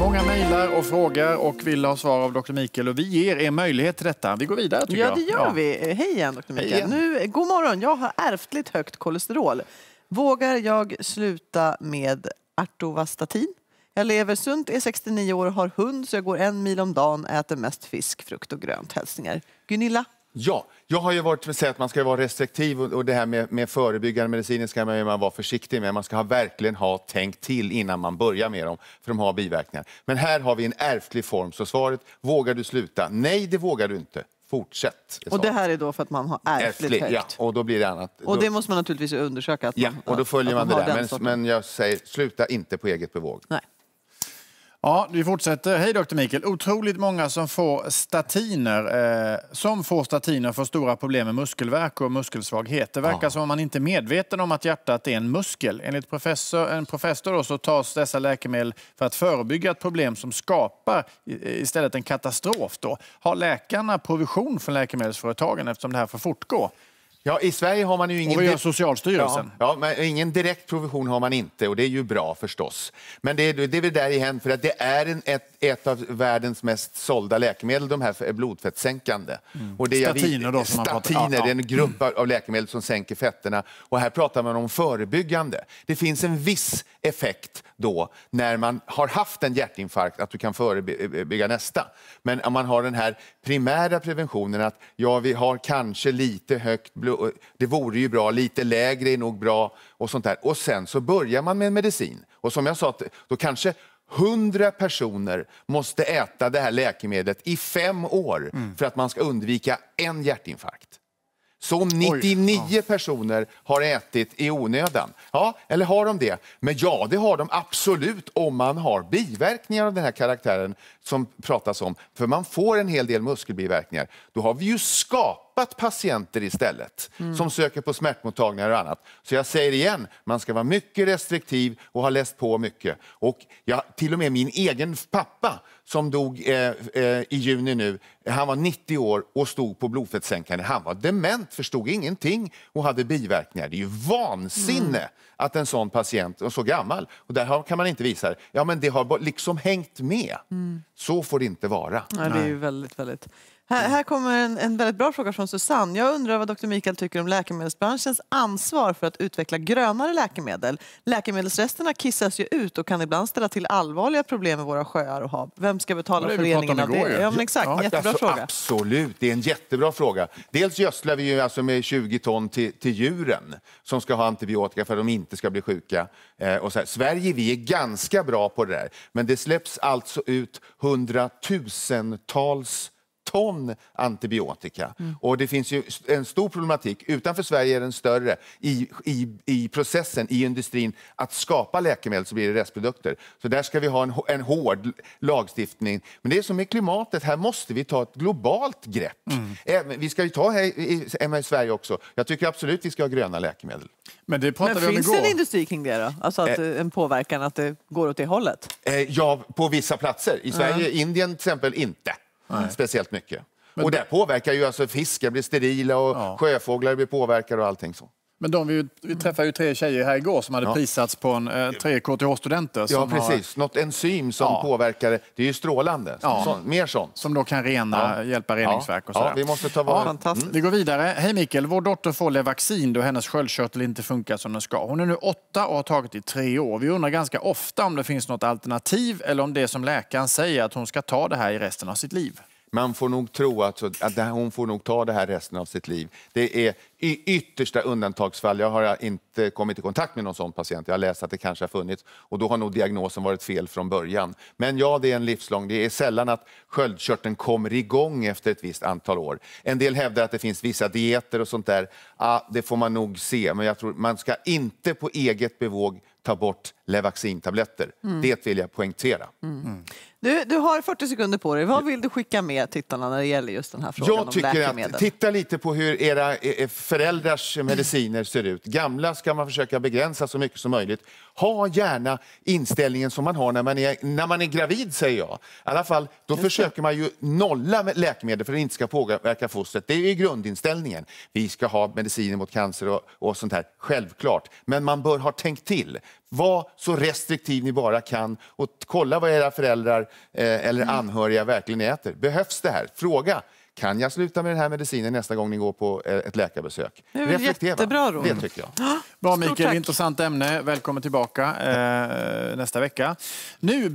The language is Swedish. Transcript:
Många mejlar och frågar och vill ha svar av Dr. Mikael och vi ger er möjlighet till detta. Vi går vidare tycker jag. Ja, det gör jag. vi. Hej igen Dr. Mikael. Igen. Nu, god morgon, jag har ärftligt högt kolesterol. Vågar jag sluta med artovastatin? Jag lever sunt, är 69 år, har hund så jag går en mil om dagen, äter mest fisk, frukt och grönt. Hälsningar Gunilla Ja, jag har ju varit sagt att man ska vara restriktiv och det här med, med förebyggande mediciner ska man, man vara försiktig med. Man ska ha, verkligen ha tänkt till innan man börjar med dem, för de har biverkningar. Men här har vi en ärftlig form, så svaret vågar du sluta? Nej, det vågar du inte. Fortsätt. Det och det här är då för att man har ärftligt högt? Ja, och då blir det annat. Och då, det måste man naturligtvis undersöka? Att man, ja, och då följer man, man det där. Men, men, jag säger, sluta inte på eget bevåg. Nej. Ja, vi fortsätter. Hej doktor Mikael. Otroligt många som får statiner, eh, som får statiner får stora problem med muskelvärk och muskelsvaghet. Det verkar ja. som om man inte är medveten om att hjärtat är en muskel. Enligt professor, en professor då, så tas dessa läkemedel för att förebygga ett problem som skapar istället en katastrof. Då. Har läkarna provision från läkemedelsföretagen eftersom det här får fortgå? Ja, I Sverige har man ju ingen... Och vi har Socialstyrelsen. Ja, ja, men ingen direkt provision har man inte och det är ju bra förstås. Men det, det är väl där igen, för att det är en, ett, ett av världens mest sålda läkemedel, de här blodfettssänkande. Mm. Och det statiner då? Som statiner, det är en grupp mm. av läkemedel som sänker fetterna. Och här pratar man om förebyggande. Det finns en viss effekt då, när man har haft en hjärtinfarkt, att du kan förebygga eh, eh, nästa. Men om man har den här primära preventionen att ja, vi har kanske lite högt eh, det vore ju bra, lite lägre är nog bra och sånt där. Och sen så börjar man med medicin. Och som jag sa, då kanske 100 personer måste äta det här läkemedlet i fem år mm. för att man ska undvika en hjärtinfarkt som 99 Oj, personer har ätit i onödan. Ja, eller har de det? Men ja, det har de absolut om man har biverkningar av den här karaktären som pratas om. För man får en hel del muskelbiverkningar. Då har vi ju skapat skapat patienter istället mm. som söker på smärtmottagningar och annat. Så jag säger igen, man ska vara mycket restriktiv och ha läst på mycket. Och jag, till och med min egen pappa som dog eh, eh, i juni nu, han var 90 år och stod på blodfettssänkande. Han var dement, förstod ingenting och hade biverkningar. Det är ju vansinne mm. att en sån patient är så gammal. Och där kan man inte visa det. Ja, men det har liksom hängt med. Mm. Så får det inte vara. Ja, det är väldigt, väldigt. Här, här kommer en, en, väldigt bra fråga från Susanne. Jag undrar vad doktor Mikael tycker om läkemedelsbranschens ansvar för att utveckla grönare läkemedel. Läkemedelsresterna kissas ju ut och kan ibland ställa till allvarliga problem med våra sjöar och hav. Vem ska betala ja, föreningen av det? Ja, men exakt. Ja, jättebra alltså, fråga. Absolut, det är en jättebra fråga. Dels gödslar vi ju alltså med 20 ton till, till djuren som ska ha antibiotika för att de inte ska bli sjuka. Eh, och så här. Sverige, vi är ganska bra på det där. Men det släpps alltså ut hundratusentals ton antibiotika. Mm. Och det finns ju en stor problematik, utanför Sverige är den större, i, i, i processen, i industrin, att skapa läkemedel så blir det restprodukter. Så där ska vi ha en, en hård lagstiftning. Men det är som med klimatet, här måste vi ta ett globalt grepp. Mm. Vi ska ju ta här i, hemma i Sverige också. Jag tycker absolut vi ska ha gröna läkemedel. Men, det Men finns det en industri kring det då? Alltså att, eh, en påverkan att det går åt det hållet? Eh, ja, på vissa platser. I Sverige, mm. Indien till exempel, inte. Nej. speciellt mycket. Men och det påverkar ju, alltså fisken blir sterila och ja. sjöfåglar blir påverkade och allting så. Men de, vi, vi träffade ju tre tjejer här igår som hade ja. prisats på en, eh, tre KTH-studenter. Ja, precis. Har... Något enzym som ja. påverkar, det är ju strålande. Ja. Så, mer sånt. Som då kan rena, ja. hjälpa reningsverk och sådär. vi måste ta vara. Fantastiskt. Mm. Vi går vidare. Hej Mikael, vår dotter får Levaxin då hennes sköldkörtel inte funkar som den ska. Hon är nu åtta och har tagit i tre år. Vi undrar ganska ofta om det finns något alternativ eller om det som läkaren säger att hon ska ta det här i resten av sitt liv. Man får nog tro att, att hon får nog ta det här resten av sitt liv. Det är i yttersta undantagsfall. Jag har inte kommit i kontakt med någon sån patient. Jag har läst att det kanske har funnits och då har nog diagnosen varit fel från början. Men ja, det är en livslång. Det är sällan att sköldkörteln kommer igång efter ett visst antal år. En del hävdar att det finns vissa dieter och sånt där. Ah, det får man nog se, men jag tror man ska inte på eget bevåg ta bort Levaxin-tabletter. Mm. Det vill jag poängtera. Mm. Du, du har 40 sekunder på dig. Vad vill du skicka med tittarna när det gäller just den här frågan Jag tycker att titta lite på hur era eh, eh, föräldrars mediciner ser ut. Gamla ska man försöka begränsa så mycket som möjligt ha gärna inställningen som man har när man är, när man är gravid, säger jag. I alla fall, då Just försöker det. man ju nolla läkemedel för att det inte ska påverka fostret. Det är grundinställningen. Vi ska ha mediciner mot cancer och, och sånt här, självklart. Men man bör ha tänkt till. Var så restriktiv ni bara kan och kolla vad era föräldrar eh, eller mm. anhöriga verkligen äter. Behövs det här? Fråga. Kan jag sluta med den här medicinen nästa gång ni går på eh, ett läkarbesök? Det är Jättebra råd. Det tycker jag. Bra Mikael, intressant ämne. Välkommen tillbaka eh, nästa vecka. Nu